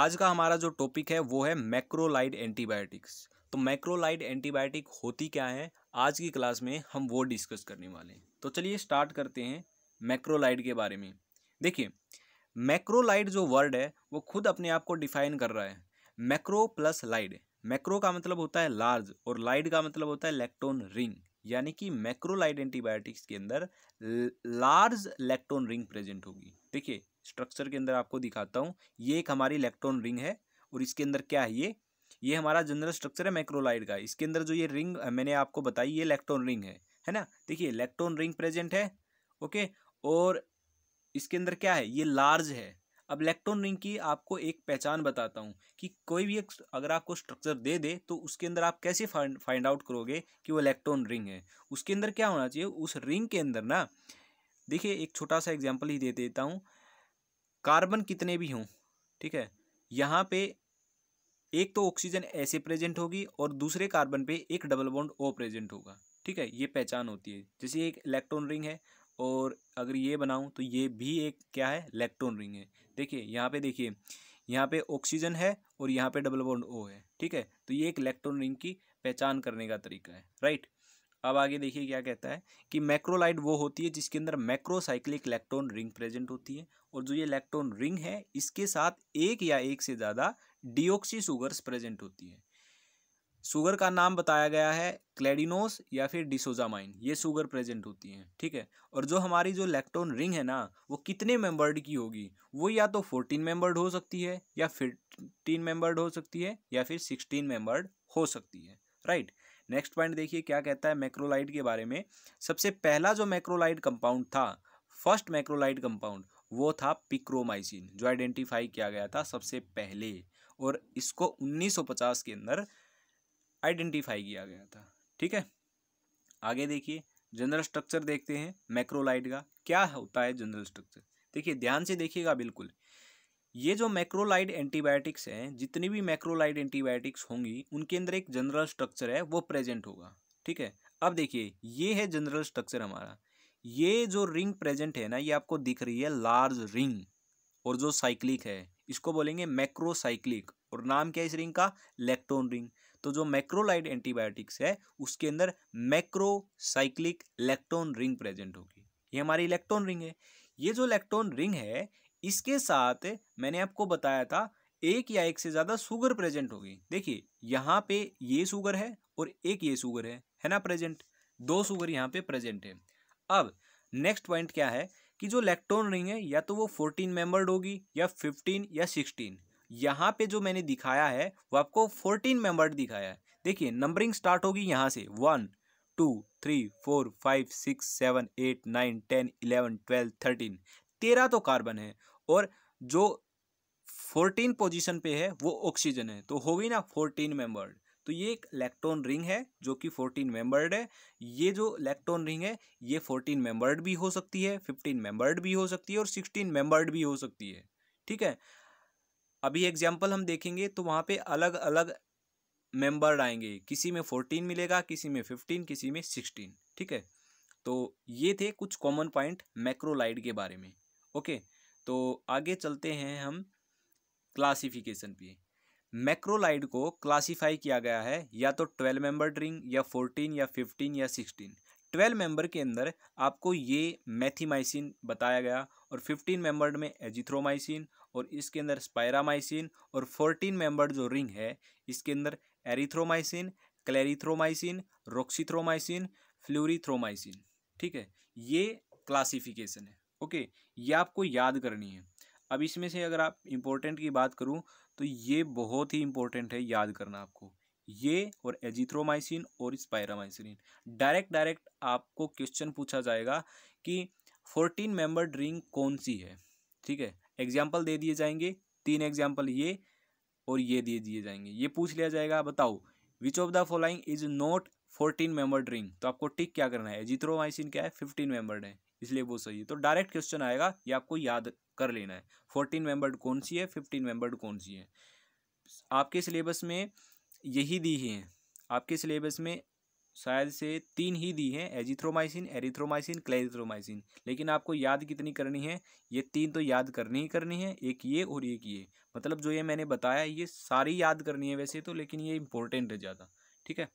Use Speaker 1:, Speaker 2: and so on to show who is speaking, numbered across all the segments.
Speaker 1: आज का हमारा जो टॉपिक है वो है मैक्रोलाइड एंटीबायोटिक्स तो मैक्रोलाइड एंटीबायोटिक होती क्या है आज की क्लास में हम वो डिस्कस करने वाले हैं तो चलिए स्टार्ट करते हैं मैक्रोलाइड के बारे में देखिए मैक्रोलाइड जो वर्ड है वो खुद अपने आप को डिफाइन कर रहा है मैक्रो प्लस लाइड मैक्रो का मतलब होता है लार्ज और लाइड का मतलब होता है इलेक्ट्रॉन रिंग यानी कि मैक्रोलाइड एंटीबायोटिक्स के अंदर लार्ज इलेक्ट्रॉन रिंग प्रेजेंट होगी देखिए स्ट्रक्चर के अंदर आपको दिखाता हूँ ये एक हमारी इलेक्ट्रॉन रिंग है और इसके अंदर क्या है ये ये हमारा जनरल स्ट्रक्चर है मैक्रोलाइड का इसके अंदर जो ये रिंग मैंने आपको बताई ये इलेक्ट्रॉन रिंग है है ना देखिए इलेक्ट्रॉन रिंग प्रेजेंट है ओके और इसके अंदर क्या है ये लार्ज है अब इलेक्ट्रॉन रिंग की आपको एक पहचान बताता हूँ कि कोई भी एक अगर आपको स्ट्रक्चर दे दे तो उसके अंदर आप कैसे फाइंड फाइंड आउट करोगे कि वो इलेक्ट्रॉन रिंग है उसके अंदर क्या होना चाहिए उस रिंग के अंदर ना देखिए एक छोटा सा एग्जाम्पल ही दे देता हूँ कार्बन कितने भी हों ठीक है यहाँ पे एक तो ऑक्सीजन ऐसे प्रेजेंट होगी और दूसरे कार्बन पे एक डबल बॉन्ड ओ प्रेजेंट होगा ठीक है ये पहचान होती है जैसे एक इलेक्ट्रॉन रिंग है और अगर ये बनाऊँ तो ये भी एक क्या है इलेक्ट्रॉन रिंग है देखिए यहाँ पे देखिए यहाँ पे ऑक्सीजन है और यहाँ पे डबल बॉन्ड ओ है ठीक है तो ये एक इलेक्ट्रॉन रिंग की पहचान करने का तरीका है राइट अब आगे देखिए क्या कहता है कि मैक्रोलाइट वो होती है जिसके अंदर मैक्रोसाइक्लिक इलेक्ट्रॉन रिंग प्रेजेंट होती है और जो ये इलेक्ट्रॉन रिंग है इसके साथ एक या एक से ज़्यादा डिओक्सी शुगर्स प्रेजेंट होती है शुगर का नाम बताया गया है क्लेडिनोस या फिर डिसोजामाइन ये शुगर प्रेजेंट होती है ठीक है और जो हमारी जो इलेक्ट्रॉन रिंग है ना वो कितने मेंबर्ड की होगी वो या तो फोर्टीन मेंबर्ड हो सकती है या फिफ्टीन मेंबर्ड हो सकती है या फिर सिक्सटीन मेंबर्ड हो सकती है राइट नेक्स्ट पॉइंट देखिए क्या कहता है मैक्रोलाइट के बारे में सबसे पहला जो मैक्रोलाइट कंपाउंड था फर्स्ट मैक्रोलाइट कंपाउंड वो था पिक्रोमाइसिन जो आइडेंटिफाई किया गया था सबसे पहले और इसको 1950 के अंदर आइडेंटिफाई किया गया था ठीक है आगे देखिए जनरल स्ट्रक्चर देखते हैं मैक्रोलाइट का क्या होता है जनरल स्ट्रक्चर देखिए ध्यान से देखिएगा बिल्कुल ये जो मैक्रोलाइड एंटीबायोटिक्स हैं जितनी भी मैक्रोलाइड एंटीबायोटिक्स होंगी उनके अंदर एक जनरल स्ट्रक्चर है वो प्रेजेंट होगा ठीक है अब देखिए ये है जनरल स्ट्रक्चर हमारा ये जो रिंग प्रेजेंट है ना ये आपको दिख रही है लार्ज रिंग और जो साइक्लिक है इसको बोलेंगे मैक्रोसाइक्लिक और नाम क्या है इस रिंग का लेक्टोन रिंग तो जो मैक्रोलाइड एंटीबायोटिक्स है उसके अंदर मैक्रोसाइक्लिक इलेक्ट्रॉन रिंग प्रेजेंट होगी ये हमारी इलेक्ट्रॉन रिंग है ये जो इलेक्ट्रॉन रिंग है इसके साथ मैंने आपको बताया था एक या एक से ज़्यादा शुगर प्रेजेंट होगी देखिए यहाँ पे ये शुगर है और एक ये शुगर है है ना प्रेजेंट दो शुगर यहाँ पे प्रेजेंट है अब नेक्स्ट पॉइंट क्या है कि जो इलेक्ट्रॉन रिंग है या तो वो फोर्टीन मेंबर्ड होगी या फिफ्टीन या सिक्सटीन यहाँ पे जो मैंने दिखाया है वो आपको फोर्टीन मेंबर्ड दिखाया है देखिए नंबरिंग स्टार्ट होगी यहाँ से one two three four five six seven eight nine ten eleven twelve thirteen तेरह तो कार्बन है और जो फोर्टीन पोजीशन पे है वो ऑक्सीजन है तो होगी ना फोर्टीन मेंबर्ड तो ये एक इलेक्ट्रॉन रिंग है जो कि फोर्टीन मेंबर्ड है ये जो इलेक्ट्रॉन रिंग है ये फोर्टीन मेंबर्ड भी हो सकती है फिफ्टीन मेंबर्ड भी हो सकती है और सिक्सटीन मेंबर्ड भी हो सकती है ठीक है अभी एग्जाम्पल हम देखेंगे तो वहाँ पर अलग अलग मेंबर्ड आएंगे किसी में फोर्टीन मिलेगा किसी में फिफ्टीन किसी में सिक्सटीन ठीक है तो ये थे कुछ कॉमन पॉइंट मैक्रोलाइड के बारे में ओके तो आगे चलते हैं हम क्लासिफिकेशन पे मैक्रोलाइड को क्लासिफाई किया गया है या तो ट्वेल्व मेंबर ड्रिंग या फोर्टीन या फिफ्टीन या सिक्सटीन ट्वेल्व मेंबर के अंदर आपको ये मैथीमाइसिन बताया गया और फिफ्टीन मेंबर में एजिथ्रोमाइसिन और इसके अंदर स्पायरामाइसिन और फोर्टीन मेंबर्ड जो रिंग है इसके अंदर एरिथ्रोमाइसिन क्लेरिथ्रोमाइसिन रोक्सीथ्रोमाइसिन फ्लूरीथ्रोमाइसिन ठीक है ये क्लासिफिकेशन है ओके ये आपको याद करनी है अब इसमें से अगर आप इम्पोर्टेंट की बात करूँ तो ये बहुत ही इम्पोर्टेंट है याद करना आपको ये और एजिथ्रोमाइसिन और स्पायरामाइसिन डायरेक्ट डायरेक्ट आपको क्वेश्चन पूछा जाएगा कि फोर्टीन मेंबर ड्रिंक कौन सी है ठीक है एग्जाम्पल दे दिए जाएंगे तीन एग्जाम्पल ये और ये दिए दिए जाएंगे ये पूछ लिया जाएगा बताओ which of the following is not fourteen member ring तो आपको टिक क्या करना है एजिथ्रोमाइसिन क्या है फिफ्टीन मेंबर्ड है इसलिए वो सही है तो डायरेक्ट क्वेश्चन आएगा ये आपको याद कर लेना है फोर्टीन मेंबर्ड कौन सी है फिफ्टीन मेंबर्ड कौन सी है आपके सिलेबस में यही दी ही आपके सिलेबस में शायद से तीन ही दी हैं एजिथ्रोमाइसिन एरिथ्रोमाइसिन क्लेरिथ्रोमाइसिन लेकिन आपको याद कितनी करनी है ये तीन तो याद करनी ही करनी है एक ये और एक ये मतलब जो ये मैंने बताया ये सारी याद करनी है वैसे तो लेकिन ये इम्पोर्टेंट है ज़्यादा ठीक है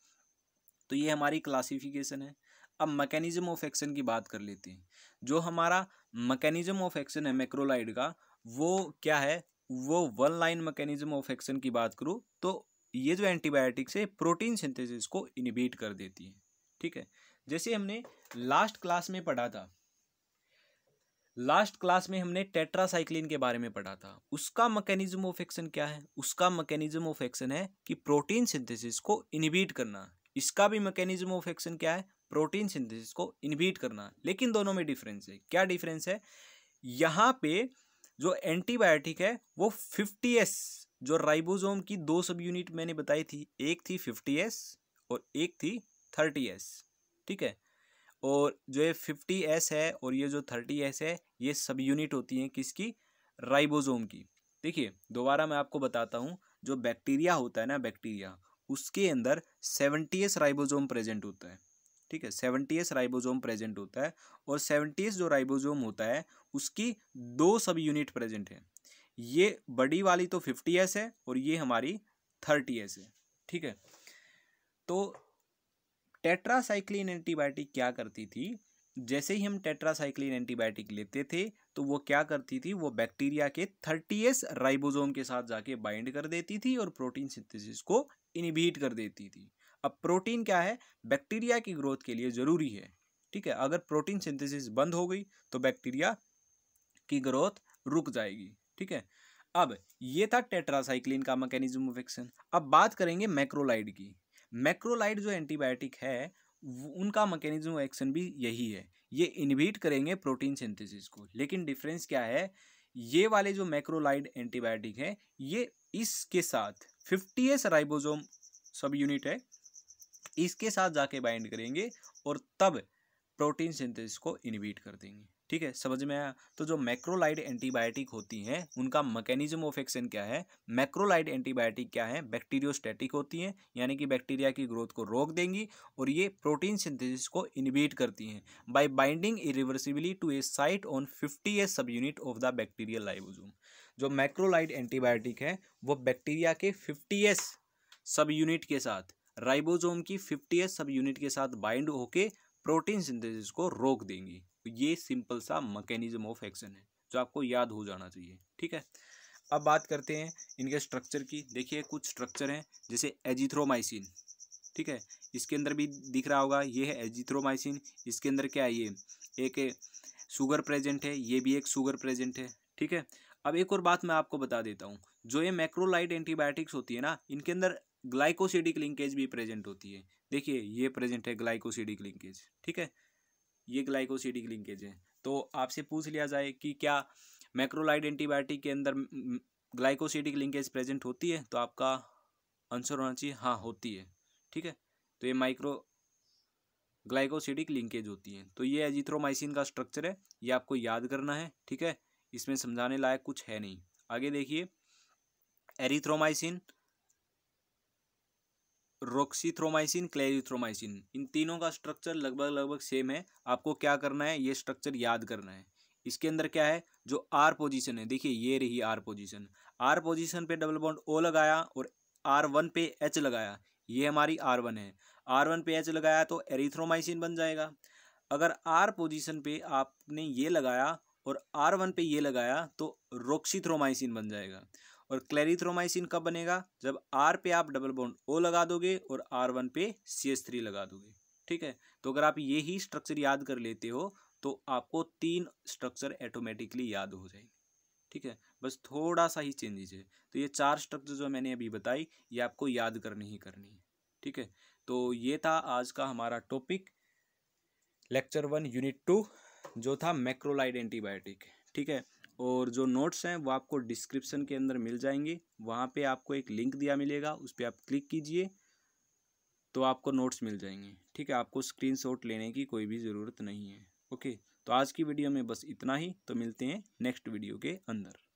Speaker 1: तो ये हमारी क्लासिफिकेशन है अब मैकेनिज्म ऑफ एक्शन की बात कर लेते हैं जो हमारा मैकेनिज्म ऑफ एक्शन है मैक्रोलाइड का वो क्या है वो one line mechanism of action की बात करूँ तो ये जो एंटीबायोटिक्स है प्रोटीन सिंथेसिस को इनिबेट कर देती है ठीक है जैसे हमने लास्ट क्लास में पढ़ा था लास्ट क्लास में हमने टेट्रासाइक्लिन के बारे में पढ़ा था उसका मैकेनिज्म ऑफ एक्शन क्या है उसका मैकेनिज्म ऑफ एक्शन है कि प्रोटीन सिंथेसिस को इनिबीट करना इसका भी मैकेनिज्म ऑफ एक्शन क्या है प्रोटीन सिंथेसिस को इनहिबिट करना लेकिन दोनों में डिफरेंस है क्या डिफरेंस है यहाँ पे जो एंटीबायोटिक है वो एस जो राइबोसोम की दो सब यूनिट मैंने बताई थी एक थी एस और एक थी एस ठीक है और जो ये फिफ्टी एस है और ये जो थर्टी एस है ये सब यूनिट होती हैं किसकी राइबोसोम की देखिए दोबारा मैं आपको बताता हूँ जो बैक्टीरिया होता है ना बैक्टीरिया उसके अंदर सेवेंटी एस राइबोजोम प्रेजेंट होता है ठीक है सेवेंटी एस राइबोजोम प्रेजेंट होता है और सेवेंटी एस जो राइबोजोम होता है उसकी दो सब यूनिट प्रेजेंट है ये बड़ी वाली तो फिफ्टी एस है और ये हमारी थर्टी एस है ठीक है तो टेट्रासाइक्लिन एंटीबायोटिक क्या करती थी जैसे ही हम टेट्रासाइक्लिन एंटीबायोटिक लेते थे तो वो क्या करती थी वो बैक्टीरिया के थर्टी एस राइबोजोम के साथ जाके बाइंड कर देती थी और प्रोटीन सिंथेसिस को इनिबीट कर देती थी अब प्रोटीन क्या है बैक्टीरिया की ग्रोथ के लिए ज़रूरी है ठीक है अगर प्रोटीन सिंथेसिस बंद हो गई तो बैक्टीरिया की ग्रोथ रुक जाएगी ठीक है अब ये था टेट्रासाइक्लिन का मैकेनिज्म ऑफ एक्शन अब बात करेंगे मैक्रोलाइड की मैक्रोलाइड जो एंटीबायोटिक है उनका मैकेनिज्म ऑफ एक्शन भी यही है ये इनहिबिट करेंगे प्रोटीन सिंथेसिस को लेकिन डिफरेंस क्या है ये वाले जो मैक्रोलाइड एंटीबायोटिक है ये इसके साथ fifty S ribosome subunit है इसके साथ जाके बाइंड करेंगे और तब प्रोटीन सिंथेसिस को इनिबीट कर देंगे ठीक है समझ में आया तो जो मैक्रोलाइड एंटीबायोटिक होती हैं उनका मैकेनिज्म ऑफ एक्शन क्या है मैक्रोलाइड एंटीबायोटिक क्या है बैक्टीरियोस्टैटिक होती हैं यानी कि बैक्टीरिया की ग्रोथ को रोक देंगी और ये प्रोटीन सिंथेसिस को इनिबीट करती हैं by binding irreversibly to a site on fifty a subunit of the bacterial ribosome जो मैक्रोलाइड एंटीबायोटिक है वो बैक्टीरिया के फिफ्टी एस सब यूनिट के साथ राइबोसोम की फिफ्टी सब यूनिट के साथ बाइंड होके प्रोटीन सिंथेसिस को रोक देंगी तो ये सिंपल सा मैकेनिज्म ऑफ एक्शन है जो आपको याद हो जाना चाहिए ठीक है अब बात करते हैं इनके स्ट्रक्चर की देखिए कुछ स्ट्रक्चर हैं जैसे एजिथ्रोमाइसिन ठीक है इसके अंदर भी दिख रहा होगा ये है एजिथ्रोमाइसिन इसके अंदर क्या है ये एक शुगर प्रेजेंट है ये भी एक शुगर प्रेजेंट है ठीक है अब एक और बात मैं आपको बता देता हूँ जो ये मैक्रोलाइट एंटीबायोटिक्स होती है ना इनके अंदर ग्लाइकोसिडिक लिंकेज भी प्रेजेंट होती है देखिए ये प्रेजेंट है ग्लाइकोसिडिक लिंकेज ठीक है ये ग्लाइकोसिडिक लिंकेज है तो आपसे पूछ लिया जाए कि क्या मैक्रोलाइड एंटीबायोटिक के अंदर ग्लाइकोसिडिक लिंकेज प्रेजेंट होती है तो आपका आंसर होना चाहिए हाँ होती है ठीक है तो ये माइक्रो ग्लाइकोसिडिक लिंकेज होती है तो ये एजिथ्रोमाइसिन का स्ट्रक्चर है ये आपको याद करना है ठीक है इसमें समझाने लायक कुछ है नहीं आगे देखिए एरिथ्रोमाइसिन रोक्सीथ्रोमाइसिन क्लेरिथ्रोमाइसिन इन तीनों का स्ट्रक्चर लगभग लगभग सेम है आपको क्या करना है ये स्ट्रक्चर याद करना है इसके अंदर क्या है जो आर पोजीशन है देखिए ये रही आर पोजीशन आर पोजीशन पे डबल बॉन्ड ओ लगाया और आर वन पे एच लगाया ये हमारी आर वन है आर वन पे एच लगाया तो एरिथ्रोमाइसिन बन जाएगा अगर आर पोजिशन पे आपने ये लगाया और आर वन पे ये लगाया तो रोक्सीथ्रोमाइसिन बन जाएगा और क्लेरिथ्रोमाइसिन कब बनेगा जब आर पे आप डबल बॉन्ड ओ लगा दोगे और आर वन पे सी एस थ्री लगा दोगे ठीक है तो अगर आप ये ही स्ट्रक्चर याद कर लेते हो तो आपको तीन स्ट्रक्चर ऑटोमेटिकली याद हो जाएंगे ठीक है बस थोड़ा सा ही चेंजेज है तो ये चार स्ट्रक्चर जो मैंने अभी बताई ये आपको याद करनी ही करनी है ठीक है तो ये था आज का हमारा topic lecture one unit two जो था मैक्रोलाइड एंटीबायोटिक ठीक है और जो नोट्स हैं वो आपको डिस्क्रिप्शन के अंदर मिल जाएंगे वहाँ पे आपको एक लिंक दिया मिलेगा उस पर आप क्लिक कीजिए तो आपको नोट्स मिल जाएंगे ठीक है आपको स्क्रीनशॉट लेने की कोई भी ज़रूरत नहीं है ओके तो आज की वीडियो में बस इतना ही तो मिलते हैं नेक्स्ट वीडियो के अंदर